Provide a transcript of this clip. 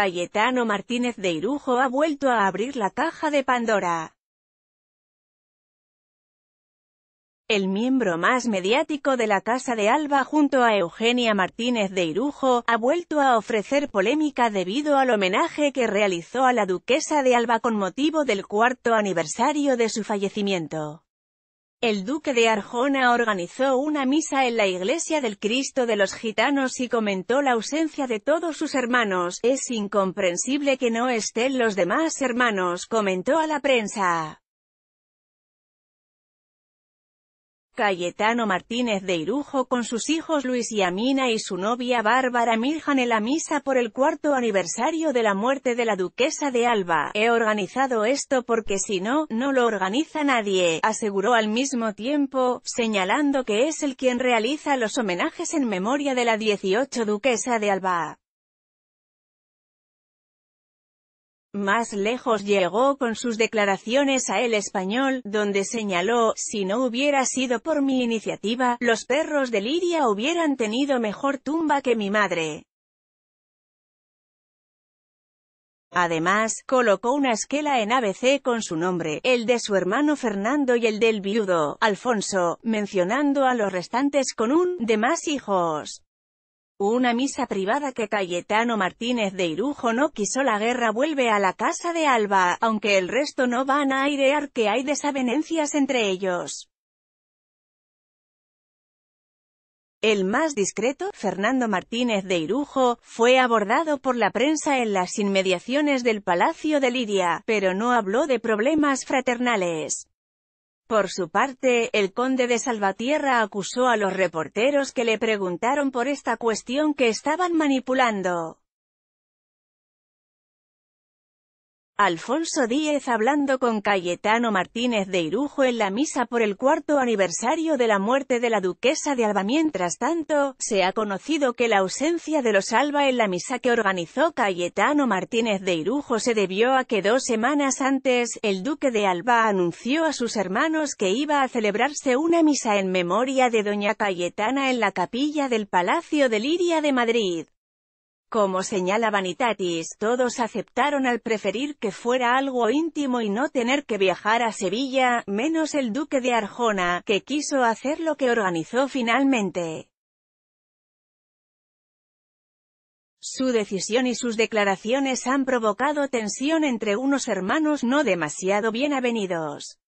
Cayetano Martínez de Irujo ha vuelto a abrir la caja de Pandora. El miembro más mediático de la Casa de Alba junto a Eugenia Martínez de Irujo, ha vuelto a ofrecer polémica debido al homenaje que realizó a la duquesa de Alba con motivo del cuarto aniversario de su fallecimiento. El duque de Arjona organizó una misa en la iglesia del Cristo de los Gitanos y comentó la ausencia de todos sus hermanos, es incomprensible que no estén los demás hermanos, comentó a la prensa. Cayetano Martínez de Irujo con sus hijos Luis y Amina y su novia Bárbara Mirjan en la misa por el cuarto aniversario de la muerte de la duquesa de Alba. He organizado esto porque si no, no lo organiza nadie, aseguró al mismo tiempo, señalando que es el quien realiza los homenajes en memoria de la 18 duquesa de Alba. Más lejos llegó con sus declaraciones a El Español, donde señaló, si no hubiera sido por mi iniciativa, los perros de Liria hubieran tenido mejor tumba que mi madre. Además, colocó una esquela en ABC con su nombre, el de su hermano Fernando y el del viudo, Alfonso, mencionando a los restantes con un, de más hijos una misa privada que Cayetano Martínez de Irujo no quiso la guerra vuelve a la casa de Alba, aunque el resto no van a airear que hay desavenencias entre ellos. El más discreto, Fernando Martínez de Irujo, fue abordado por la prensa en las inmediaciones del Palacio de Liria, pero no habló de problemas fraternales. Por su parte, el conde de Salvatierra acusó a los reporteros que le preguntaron por esta cuestión que estaban manipulando. Alfonso Díez hablando con Cayetano Martínez de Irujo en la misa por el cuarto aniversario de la muerte de la duquesa de Alba. Mientras tanto, se ha conocido que la ausencia de los Alba en la misa que organizó Cayetano Martínez de Irujo se debió a que dos semanas antes, el duque de Alba anunció a sus hermanos que iba a celebrarse una misa en memoria de doña Cayetana en la capilla del Palacio de Liria de Madrid. Como señala Vanitatis, todos aceptaron al preferir que fuera algo íntimo y no tener que viajar a Sevilla, menos el duque de Arjona, que quiso hacer lo que organizó finalmente. Su decisión y sus declaraciones han provocado tensión entre unos hermanos no demasiado bien avenidos.